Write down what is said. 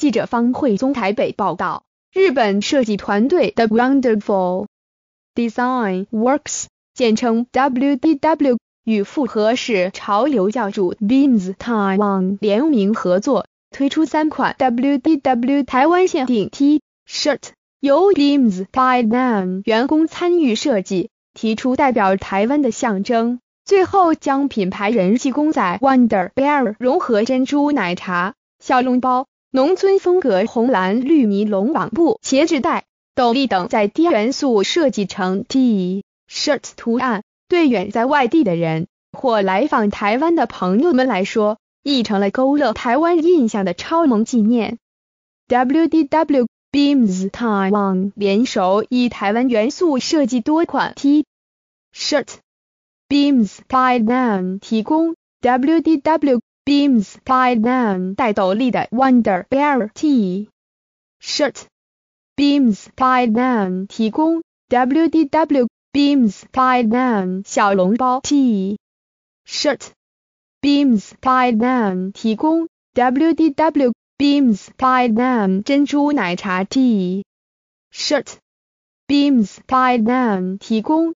记者方慧宗台北报道，日本设计团队的 Wonderful Design Works 简称 WDW 与复合式潮流教主 b e a m s Taiwan 联名合作，推出三款 WDW 台湾限定 T-shirt，由 b e a m s Taiwan 员工参与设计，提出代表台湾的象征，最后将品牌人气公仔 Wonder Bear 融合珍珠奶茶、小笼包。农村风格红蓝绿尼龙网布茄织带斗笠等在低元素设计成 T-shirt 图案，对远在外地的人或来访台湾的朋友们来说，亦成了勾勒台湾印象的超萌纪念。W D W Beams Taiwan 联手以台湾元素设计多款 T-shirt，Beams Taiwan 提供 W D W。beams tied down 带斗笠的 Wonder Bear T shirt beams tied down 提供 WDW beams tied down 小笼包 T shirt beams tied down 提供 WDW beams tied down 珍珠奶茶 T shirt beams tied down 提供